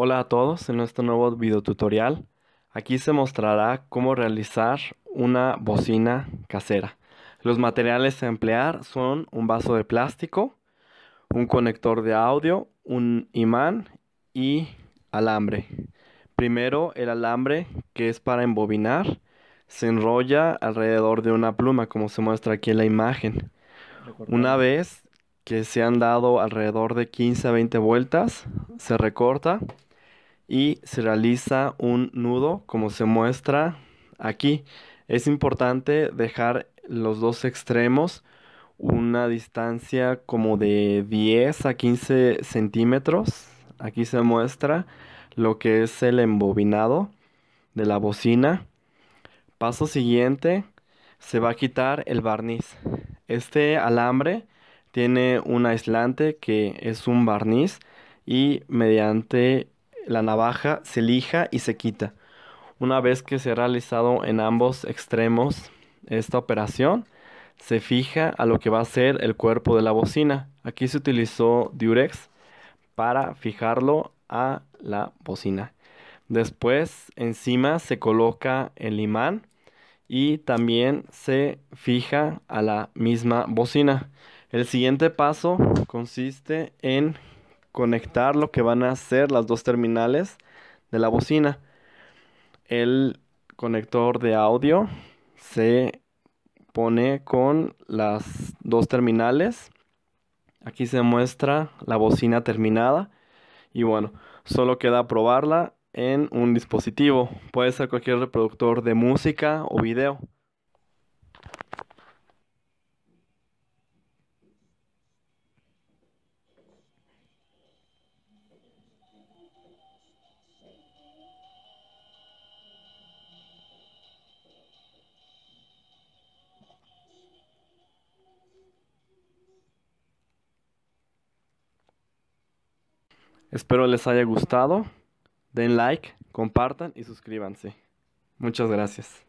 Hola a todos, en nuestro nuevo video tutorial aquí se mostrará cómo realizar una bocina casera. Los materiales a emplear son un vaso de plástico, un conector de audio, un imán y alambre. Primero el alambre que es para embobinar se enrolla alrededor de una pluma como se muestra aquí en la imagen. Una vez que se han dado alrededor de 15 a 20 vueltas, se recorta y se realiza un nudo como se muestra aquí. Es importante dejar los dos extremos una distancia como de 10 a 15 centímetros. Aquí se muestra lo que es el embobinado de la bocina. Paso siguiente, se va a quitar el barniz. Este alambre tiene un aislante que es un barniz y mediante la navaja se lija y se quita. Una vez que se ha realizado en ambos extremos esta operación, se fija a lo que va a ser el cuerpo de la bocina. Aquí se utilizó diurex para fijarlo a la bocina. Después encima se coloca el imán y también se fija a la misma bocina. El siguiente paso consiste en conectar lo que van a ser las dos terminales de la bocina. El conector de audio se pone con las dos terminales. Aquí se muestra la bocina terminada. Y bueno, solo queda probarla en un dispositivo. Puede ser cualquier reproductor de música o video. Espero les haya gustado. Den like, compartan y suscríbanse. Muchas gracias.